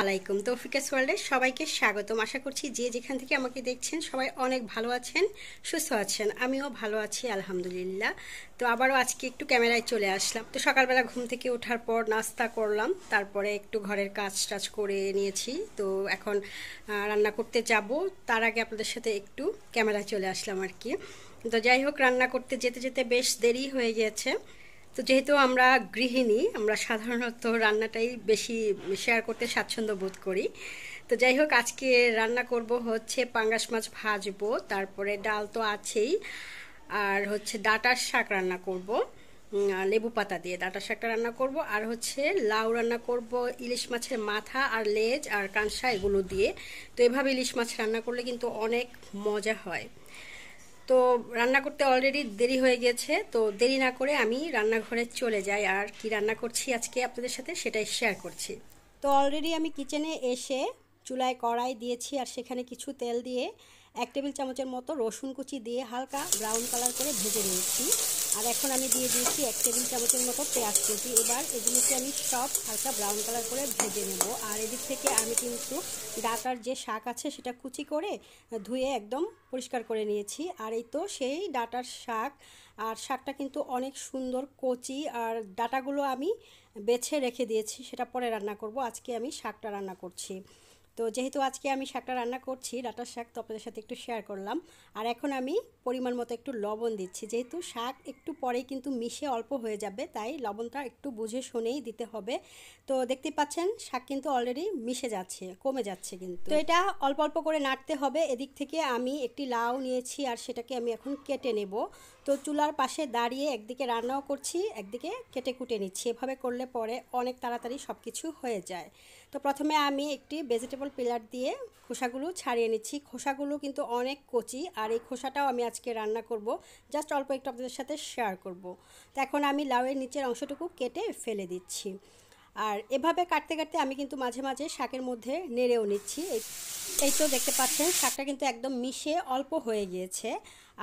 আলাইকুম তৌফিকাস ওয়ার্ল্ডে সবাইকে স্বাগতম আশা করছি যে যেখান থেকে আমাকে দেখছেন সবাই অনেক ভালো আছেন সুস্থ আছেন আমিও ভালো আছি আলহামদুলিল্লাহ তো আবারও আজকে একটু ক্যামেরায় চলে আসলাম তো সকালবেলা ঘুম থেকে ওঠার পর নাস্তা করলাম তারপরে একটু ঘরের কাজ টাজ করে নিয়েছি তো এখন রান্না করতে যাব তার আগে আপনাদের সাথে একটু ক্যামেরায় চলে আসলাম আর কি তো যাই হোক রান্না করতে যেতে যেতে বেশ দেরি হয়ে গেছে তো যেহেতু আমরা গৃহিণী আমরা সাধারণত রান্নাটাই বেশি শেয়ার করতে স্বাচ্ছন্দ্য বোধ করি তো যাই হোক আজকে রান্না করব হচ্ছে পাঙ্গাস মাছ ভাজবো তারপরে ডাল তো আছেই আর হচ্ছে ডাটার শাক রান্না করব লেবু পাতা দিয়ে ডাটার শাকটা রান্না করব আর হচ্ছে লাউ রান্না করব ইলিশ মাছের মাথা আর লেজ আর কাঁসা এগুলো দিয়ে তো এভাবে ইলিশ মাছ রান্না করলে কিন্তু অনেক মজা হয় তো রান্না করতে অলরেডি দেরি হয়ে গেছে তো দেরি না করে আমি রান্নাঘরে চলে যাই আর কি রান্না করছি আজকে আপনাদের সাথে সেটাই শেয়ার করছি তো অলরেডি আমি কিচেনে এসে চুলায় কড়াই দিয়েছি আর সেখানে কিছু তেল দিয়ে এক টেবিল চামচের মতো রসুন কুচি দিয়ে হালকা ব্রাউন কালার করে ভেজে নিয়েছি আর এখন আমি দিয়ে দিয়েছি এক টেবিল চামচের মতো পেঁয়াজ কুচি এবার এগুলোকে আমি সব হালকা ব্রাউন কালার করে ভেজে নেব আর এদিক থেকে আমি কিন্তু ডাটার যে শাক আছে সেটা কুচি করে ধুয়ে একদম পরিষ্কার করে নিয়েছি আর এই তো সেই ডাটার শাক আর শাকটা কিন্তু অনেক সুন্দর কচি আর ডাটাগুলো আমি বেছে রেখে দিয়েছি সেটা পরে রান্না করব আজকে আমি শাকটা রান্না করছি তো যেহেতু আজকে আমি শাকটা রান্না করছি ডাটার শাক তো আপনাদের সাথে একটু শেয়ার করলাম আর এখন আমি পরিমাণ মতো একটু লবণ দিচ্ছি যেহেতু শাক একটু পরেই কিন্তু মিশে অল্প হয়ে যাবে তাই লবণটা একটু বুঝে শুনেই দিতে হবে তো দেখতে পাচ্ছেন শাক কিন্তু অলরেডি মিশে যাচ্ছে কমে যাচ্ছে কিন্তু তো এটা অল্প অল্প করে নাড়তে হবে এদিক থেকে আমি একটি লাউ নিয়েছি আর সেটাকে আমি এখন কেটে নেব তো চুলার পাশে দাঁড়িয়ে একদিকে রান্নাও করছি একদিকে কেটে কুটে নিচ্ছি এভাবে করলে পরে অনেক তাড়াতাড়ি সব কিছু হয়ে যায় তো প্রথমে আমি একটি ভেজিটেবল পিলার দিয়ে খোসাগুলো ছাড়িয়ে নিচ্ছি খোসাগুলো কিন্তু অনেক কচি আর এই খোসাটাও আমি আজকে রান্না করব জাস্ট অল্প একটু আপনাদের সাথে শেয়ার করব। তো এখন আমি লাউয়ের নিচের অংশটুকু কেটে ফেলে দিচ্ছি আর এভাবে কাটতে কাটতে আমি কিন্তু মাঝে মাঝে শাকের মধ্যে নেড়েও নিচ্ছি এই তো দেখতে পাচ্ছেন শাকটা কিন্তু একদম মিশে অল্প হয়ে গিয়েছে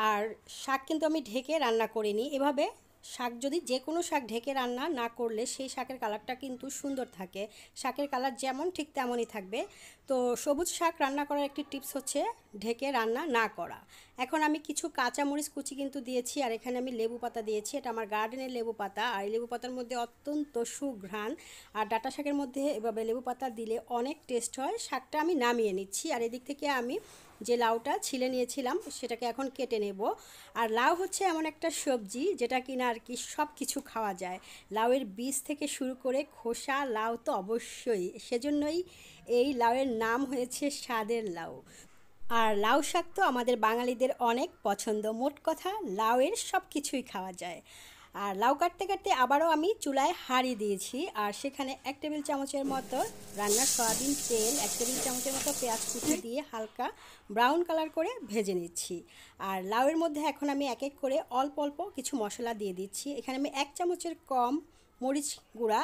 আর শাক কিন্তু আমি ঢেকে রান্না করিনি এভাবে শাক যদি যে কোনো শাক ঢেকে রান্না না করলে সেই শাকের কালারটা কিন্তু সুন্দর থাকে শাকের কালার যেমন ঠিক তেমনই থাকবে তো সবুজ শাক রান্না করার একটি টিপস হচ্ছে ঢেকে রান্না না করা এখন আমি কিছু কাঁচামরিচ কুচি কিন্তু দিয়েছি আর এখানে আমি লেবু পাতা দিয়েছি এটা আমার গার্ডেনের লেবু পাতা আর এই লেবু পাতার মধ্যে অত্যন্ত সুঘ্রাণ আর ডাটা শাকের মধ্যে এভাবে লেবু পাতা দিলে অনেক টেস্ট হয় শাকটা আমি নামিয়ে নিচ্ছি আর এদিক থেকে আমি যে লাউটা ছিলে নিয়েছিলাম সেটাকে এখন কেটে নেব আর লাউ হচ্ছে এমন একটা সবজি যেটা কিনা আর কি সব কিছু খাওয়া যায় লাউয়ের বীজ থেকে শুরু করে খোসা লাউ তো অবশ্যই সেজন্যই এই লাউয়ের নাম হয়েছে স্বাদের লাউ আর লাউ শাক তো আমাদের বাঙালিদের অনেক পছন্দ মোট কথা লাউয়ের সব কিছুই খাওয়া যায় আর লাউ কাটতে কাটতে আবারও আমি চুলায় হাঁড়ি দিয়েছি আর সেখানে এক টেবিল চামচের মতো রান্নার সয়াবিন তেল এক টেবিল চামচের মতো পেঁয়াজ কুচি দিয়ে হালকা ব্রাউন কালার করে ভেজে নিচ্ছি আর লাউয়ের মধ্যে এখন আমি এক এক করে অল্প অল্প কিছু মশলা দিয়ে দিচ্ছি এখানে আমি এক চামচের কম মরিচ গুঁড়া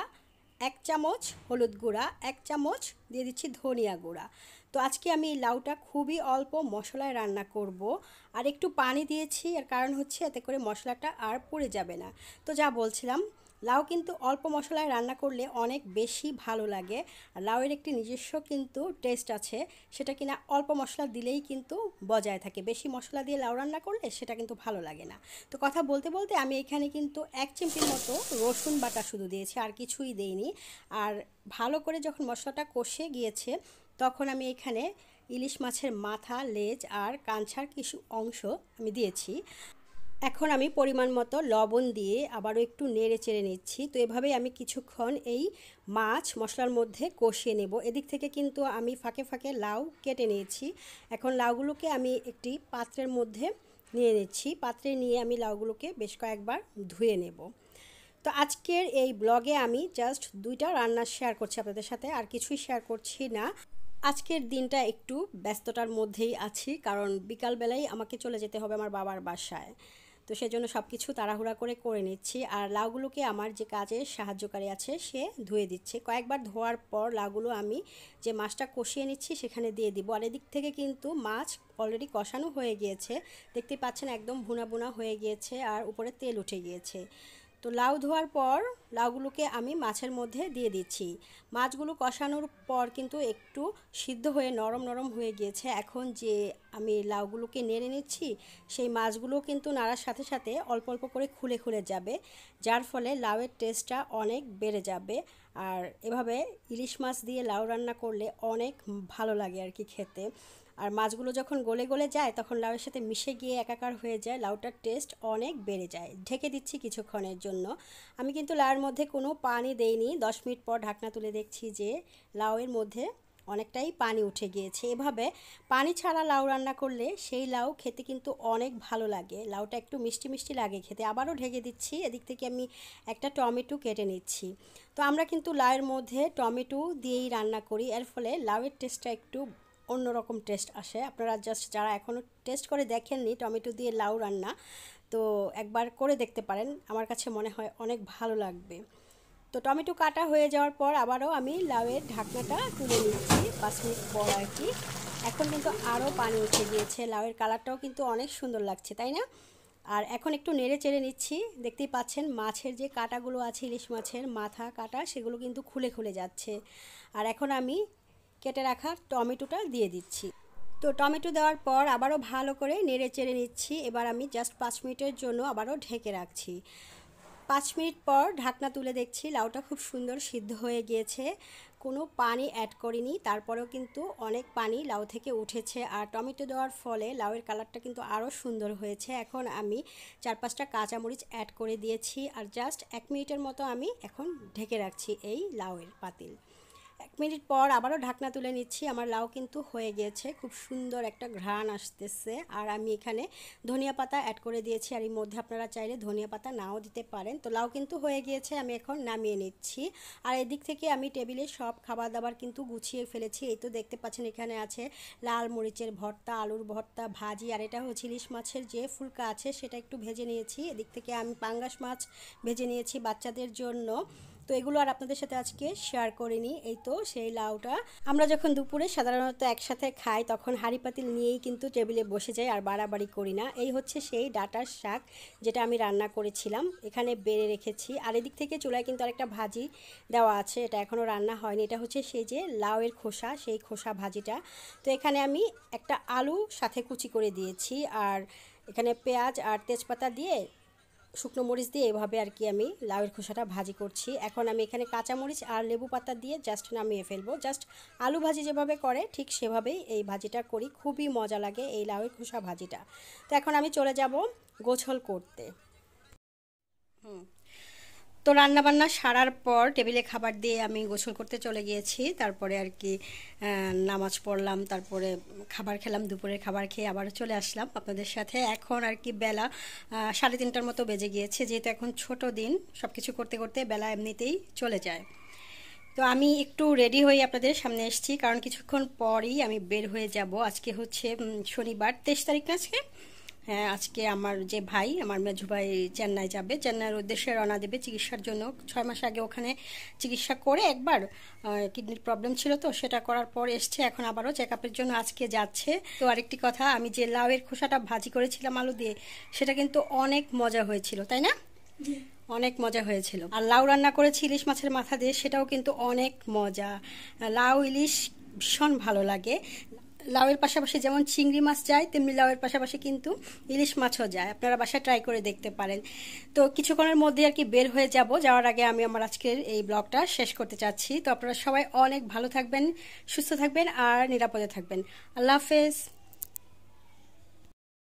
এক চামচ হলুদ গুঁড়া এক চামচ দিয়ে দিচ্ছি ধনিয়া গুঁড়া তো আজকে আমি এই লাউটা খুবই অল্প মশলায় রান্না করব আর একটু পানি দিয়েছি আর কারণ হচ্ছে এতে করে মশলাটা আর পড়ে যাবে না তো যা বলছিলাম লাউ কিন্তু অল্প মশলায় রান্না করলে অনেক বেশি ভালো লাগে লাউয়ের একটি নিজস্ব কিন্তু টেস্ট আছে সেটা কিনা অল্প মশলা দিলেই কিন্তু বজায় থাকে বেশি মশলা দিয়ে লাউ রান্না করলে সেটা কিন্তু ভালো লাগে না তো কথা বলতে বলতে আমি এখানে কিন্তু এক চিমটির মতো রসুন বাটা শুধু দিয়েছি আর কিছুই দেইনি আর ভালো করে যখন মশলাটা কষে গিয়েছে তখন আমি এখানে ইলিশ মাছের মাথা লেজ আর কাঞ্ছার কিছু অংশ আমি দিয়েছি এখন আমি পরিমাণ মতো লবণ দিয়ে আবারও একটু নেড়ে চেড়ে নিচ্ছি তো এভাবে আমি কিছুক্ষণ এই মাছ মশলার মধ্যে কষিয়ে নেব এদিক থেকে কিন্তু আমি ফাঁকে ফাঁকে লাউ কেটে নিয়েছি এখন লাউগুলোকে আমি একটি পাত্রের মধ্যে নিয়ে নিচ্ছি পাত্রে নিয়ে আমি লাউগুলোকে বেশ কয়েকবার ধুয়ে নেব তো আজকের এই ব্লগে আমি জাস্ট দুইটা রান্না শেয়ার করছি আপনাদের সাথে আর কিছুই শেয়ার করছি না আজকের দিনটা একটু ব্যস্ততার মধ্যেই আছি কারণ বিকালবেলায় আমাকে চলে যেতে হবে আমার বাবার বাসায় তো সেজন্য সব কিছু তাড়াহুড়া করে করে নিচ্ছি আর লাউগুলোকে আমার যে কাজে সাহায্যকারী আছে সে ধুয়ে দিচ্ছে কয়েকবার ধোয়ার পর লাউগুলো আমি যে মাছটা কষিয়ে নিচ্ছি সেখানে দিয়ে দিব আর এদিক থেকে কিন্তু মাছ অলরেডি কষানো হয়ে গিয়েছে দেখতে পাচ্ছেন একদম ভুনা ভুনা হয়ে গিয়েছে আর উপরে তেল উঠে গিয়েছে তো লাউ ধোয়ার পর লাউগুলোকে আমি মাছের মধ্যে দিয়ে দিচ্ছি মাছগুলো কষানোর পর কিন্তু একটু সিদ্ধ হয়ে নরম নরম হয়ে গিয়েছে এখন যে আমি লাউগুলোকে নেড়ে নিচ্ছি সেই মাছগুলো কিন্তু নাড়ার সাথে সাথে অল্প অল্প করে খুলে খুলে যাবে যার ফলে লাউয়ের টেস্টটা অনেক বেড়ে যাবে আর এভাবে ইলিশ মাছ দিয়ে লাউ রান্না করলে অনেক ভালো লাগে আর কি খেতে আর মাছগুলো যখন গলে গলে যায় তখন লাউয়ের সাথে মিশে গিয়ে একাকার হয়ে যায় লাউটার টেস্ট অনেক বেড়ে যায় ঢেকে দিচ্ছি কিছুক্ষণের জন্য আমি কিন্তু লাউয়ের মধ্যে কোনো পানি দেইনি দশ মিনিট পর ঢাকনা তুলে দেখছি যে লাউয়ের মধ্যে অনেকটাই পানি উঠে গিয়েছে এভাবে পানি ছাড়া লাউ রান্না করলে সেই লাউ খেতে কিন্তু অনেক ভালো লাগে লাউটা একটু মিষ্টি মিষ্টি লাগে খেতে আবারও ঢেকে দিচ্ছি এদিক থেকে আমি একটা টমেটো কেটে নিচ্ছি তো আমরা কিন্তু লাউয়ের মধ্যে টমেটো দিয়েই রান্না করি এর ফলে লাউয়ের টেস্টটা একটু অন্যরকম টেস্ট আসে আপনারা জাস্ট যারা এখনও টেস্ট করে দেখেননি টমেটো দিয়ে লাউ রান্না তো একবার করে দেখতে পারেন আমার কাছে মনে হয় অনেক ভালো লাগবে তো টমেটো কাটা হয়ে যাওয়ার পর আবারও আমি লাউয়ের ঢাকনাটা তুলে নিচ্ছি পাঁচ মিনিট পর আর কি এখন কিন্তু আরও পানি উঠে গিয়েছে লাউয়ের কালারটাও কিন্তু অনেক সুন্দর লাগছে তাই না আর এখন একটু নেড়ে চেড়ে নিচ্ছি দেখতেই পাচ্ছেন মাছের যে কাটাগুলো আছে ইলিশ মাছের মাথা কাটা সেগুলো কিন্তু খুলে খুলে যাচ্ছে আর এখন আমি কেটে রাখা টমেটোটা দিয়ে দিচ্ছি তো টমেটো দেওয়ার পর আবারও ভালো করে নেড়ে চেড়ে নিচ্ছি এবার আমি জাস্ট পাঁচ মিনিটের জন্য আবারও ঢেকে রাখছি পাঁচ মিনিট পর ঢাকনা তুলে দেখছি লাউটা খুব সুন্দর সিদ্ধ হয়ে গিয়েছে কোনো পানি অ্যাড করিনি তারপরেও কিন্তু অনেক পানি লাউ থেকে উঠেছে আর টমেটো দেওয়ার ফলে লাউয়ের কালারটা কিন্তু আরও সুন্দর হয়েছে এখন আমি চার পাঁচটা কাঁচামরিচ অ্যাড করে দিয়েছি আর জাস্ট এক মিনিটের মতো আমি এখন ঢেকে রাখছি এই লাউয়ের পাতিল এক মিনিট পর আবারও ঢাকনা তুলে নিচ্ছি আমার লাউ কিন্তু হয়ে গিয়েছে খুব সুন্দর একটা ঘ্রাণ আসতেছে আর আমি এখানে ধনিয়া পাতা অ্যাড করে দিয়েছি আর এর মধ্যে আপনারা চাইলে ধনিয়া পাতা নাও দিতে পারেন তো লাউ কিন্তু হয়ে গিয়েছে আমি এখন নামিয়ে নিচ্ছি আর এদিক থেকে আমি টেবিলে সব খাবার দাবার কিন্তু গুছিয়ে ফেলেছি এই তো দেখতে পাচ্ছেন এখানে আছে লাল মরিচের ভর্তা আলুর ভর্তা ভাজি আর এটা হচ্ছে ইলিশ মাছের যে ফুলকা আছে সেটা একটু ভেজে নিয়েছি এদিক থেকে আমি পাঙ্গাস মাছ ভেজে নিয়েছি বাচ্চাদের জন্য তো এগুলো আর আপনাদের সাথে আজকে শেয়ার করিনি এই তো সেই লাউটা আমরা যখন দুপুরে সাধারণত একসাথে খাই তখন হাঁড়ি পাতিল নিয়েই কিন্তু টেবিলে বসে যাই আর বাড়াবাড়ি করি না এই হচ্ছে সেই ডাটার শাক যেটা আমি রান্না করেছিলাম এখানে বেড়ে রেখেছি আর এদিক থেকে চুলায় কিন্তু আরেকটা ভাজি দেওয়া আছে এটা এখনও রান্না হয়নি এটা হচ্ছে সেই যে লাউয়ের খোসা সেই খোসা ভাজিটা তো এখানে আমি একটা আলু সাথে কুচি করে দিয়েছি আর এখানে পেঁয়াজ আর তেজপাতা দিয়ে শুকনো মরিচ দিয়ে এভাবে আর কি আমি লাউয়ের খোসাটা ভাজি করছি এখন আমি এখানে কাঁচা মরিচ আর লেবু পাতা দিয়ে জাস্ট নামিয়ে ফেলবো জাস্ট আলু ভাজি যেভাবে করে ঠিক সেভাবেই এই ভাজিটা করি খুবই মজা লাগে এই লাউয়ের খোসা ভাজিটা তো এখন আমি চলে যাব গোছল করতে হুম তো রান্নাবান্না সারার পর টেবিলে খাবার দিয়ে আমি গোসল করতে চলে গিয়েছি তারপরে আর কি নামাজ পড়লাম তারপরে খাবার খেলাম দুপুরের খাবার খেয়ে আবার চলে আসলাম আপনাদের সাথে এখন আর কি বেলা সাড়ে তিনটার মতো বেজে গিয়েছে যেহেতু এখন ছোট দিন সব কিছু করতে করতে বেলা এমনিতেই চলে যায় তো আমি একটু রেডি হয়ে আপনাদের সামনে এসেছি কারণ কিছুক্ষণ পরই আমি বের হয়ে যাব আজকে হচ্ছে শনিবার তেইশ তারিখ আজকে হ্যাঁ আজকে আমার যে ভাই আমার মেজু ভাই চেন্নাই যাবে চেন্নাইয়ের উদ্দেশ্যে রওনা দেবে চিকিৎসার জন্য ছয় মাস আগে ওখানে চিকিৎসা করে একবার কিডনির প্রবলেম ছিল তো সেটা করার পর এসছে এখন আবারও চেক আপের জন্য আজকে যাচ্ছে তো আরেকটি কথা আমি যে লাউয়ের খোসাটা ভাজি করেছিলাম আলু দিয়ে সেটা কিন্তু অনেক মজা হয়েছিল তাই না অনেক মজা হয়েছিল আর লাউ রান্না করেছি ইলিশ মাছের মাথা দিয়ে সেটাও কিন্তু অনেক মজা লাউ ইলিশ ভীষণ ভালো লাগে লাউয়ের পাশাপাশি যেমন চিংড়ি মাছ যায় তেমনি লাউয়ের পাশাপাশি কিন্তু ইলিশ মাছও যায় আপনারা বাসায় ট্রাই করে দেখতে পারেন তো কিছুক্ষণের মধ্যে আর কি বের হয়ে যাব যাওয়ার আগে আমি আমার আজকের এই ব্লগটা শেষ করতে চাচ্ছি তো আপনারা সবাই অনেক ভালো থাকবেন সুস্থ থাকবেন আর নিরাপদে থাকবেন আল্লাহ হাফেজ